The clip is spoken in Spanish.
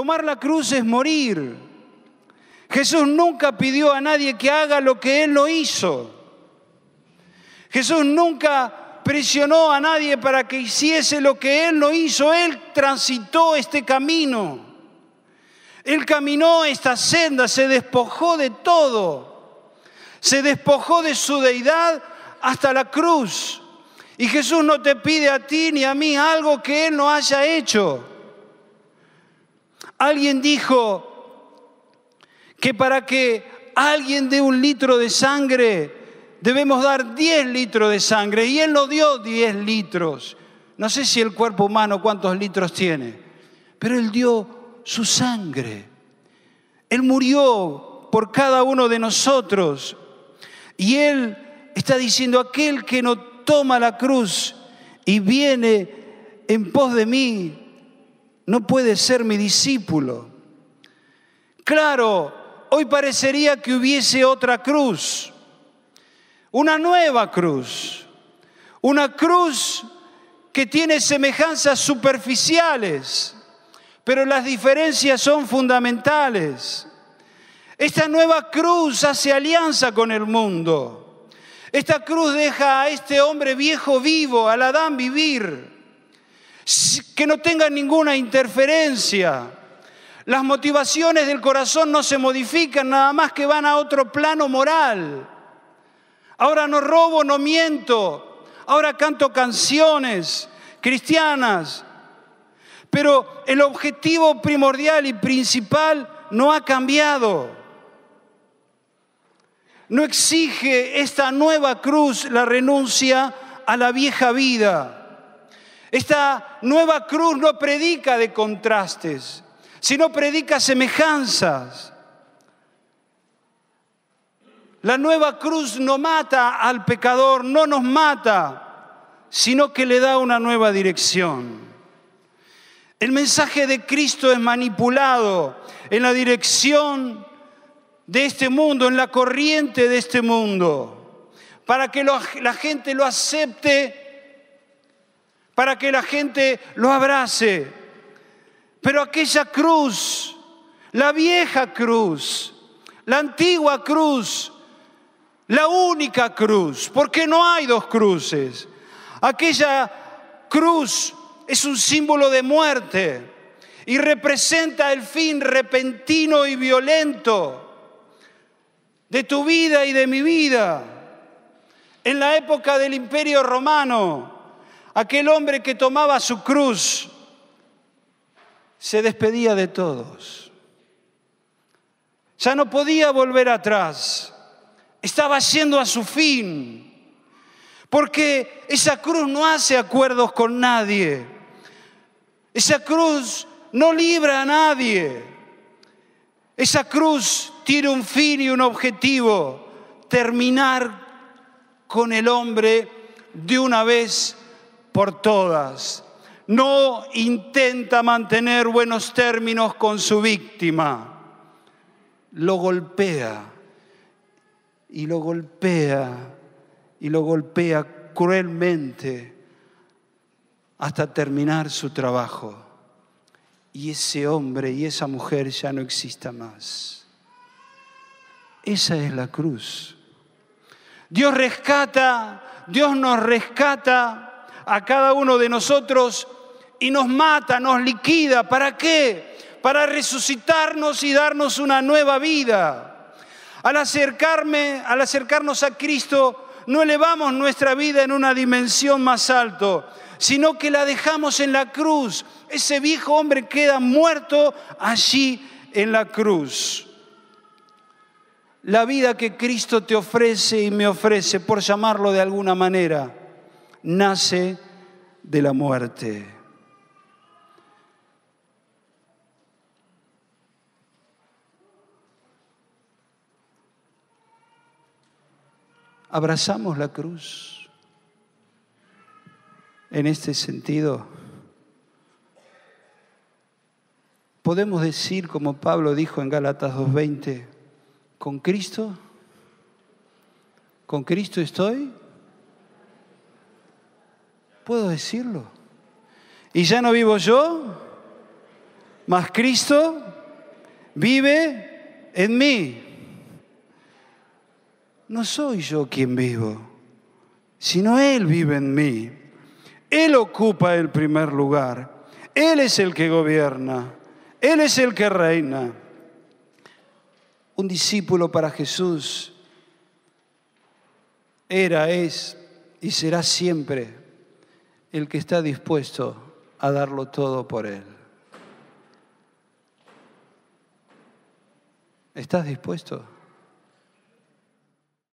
Tomar la cruz es morir. Jesús nunca pidió a nadie que haga lo que Él no hizo. Jesús nunca presionó a nadie para que hiciese lo que Él no hizo. Él transitó este camino. Él caminó esta senda, se despojó de todo. Se despojó de su deidad hasta la cruz. Y Jesús no te pide a ti ni a mí algo que Él no haya hecho. Alguien dijo que para que alguien dé un litro de sangre, debemos dar 10 litros de sangre. Y Él lo dio 10 litros. No sé si el cuerpo humano cuántos litros tiene, pero Él dio su sangre. Él murió por cada uno de nosotros. Y Él está diciendo, aquel que no toma la cruz y viene en pos de mí, no puede ser mi discípulo. Claro, hoy parecería que hubiese otra cruz, una nueva cruz, una cruz que tiene semejanzas superficiales, pero las diferencias son fundamentales. Esta nueva cruz hace alianza con el mundo. Esta cruz deja a este hombre viejo vivo, al Adán vivir que no tengan ninguna interferencia. Las motivaciones del corazón no se modifican, nada más que van a otro plano moral. Ahora no robo, no miento, ahora canto canciones cristianas. Pero el objetivo primordial y principal no ha cambiado. No exige esta nueva cruz la renuncia a la vieja vida. Esta nueva cruz no predica de contrastes, sino predica semejanzas. La nueva cruz no mata al pecador, no nos mata, sino que le da una nueva dirección. El mensaje de Cristo es manipulado en la dirección de este mundo, en la corriente de este mundo, para que la gente lo acepte para que la gente lo abrace. Pero aquella cruz, la vieja cruz, la antigua cruz, la única cruz, porque no hay dos cruces. Aquella cruz es un símbolo de muerte y representa el fin repentino y violento de tu vida y de mi vida. En la época del imperio romano, Aquel hombre que tomaba su cruz se despedía de todos. Ya no podía volver atrás. Estaba yendo a su fin. Porque esa cruz no hace acuerdos con nadie. Esa cruz no libra a nadie. Esa cruz tiene un fin y un objetivo, terminar con el hombre de una vez por todas. No intenta mantener buenos términos con su víctima. Lo golpea y lo golpea y lo golpea cruelmente hasta terminar su trabajo. Y ese hombre y esa mujer ya no exista más. Esa es la cruz. Dios rescata, Dios nos rescata a cada uno de nosotros y nos mata, nos liquida. ¿Para qué? Para resucitarnos y darnos una nueva vida. Al acercarme, al acercarnos a Cristo, no elevamos nuestra vida en una dimensión más alto, sino que la dejamos en la cruz. Ese viejo hombre queda muerto allí en la cruz. La vida que Cristo te ofrece y me ofrece, por llamarlo de alguna manera, nace de la muerte. Abrazamos la cruz. En este sentido, podemos decir, como Pablo dijo en Gálatas 2.20, con Cristo, con Cristo estoy Puedo decirlo. Y ya no vivo yo, mas Cristo vive en mí. No soy yo quien vivo, sino Él vive en mí. Él ocupa el primer lugar. Él es el que gobierna. Él es el que reina. Un discípulo para Jesús era, es y será siempre el que está dispuesto a darlo todo por Él. ¿Estás dispuesto?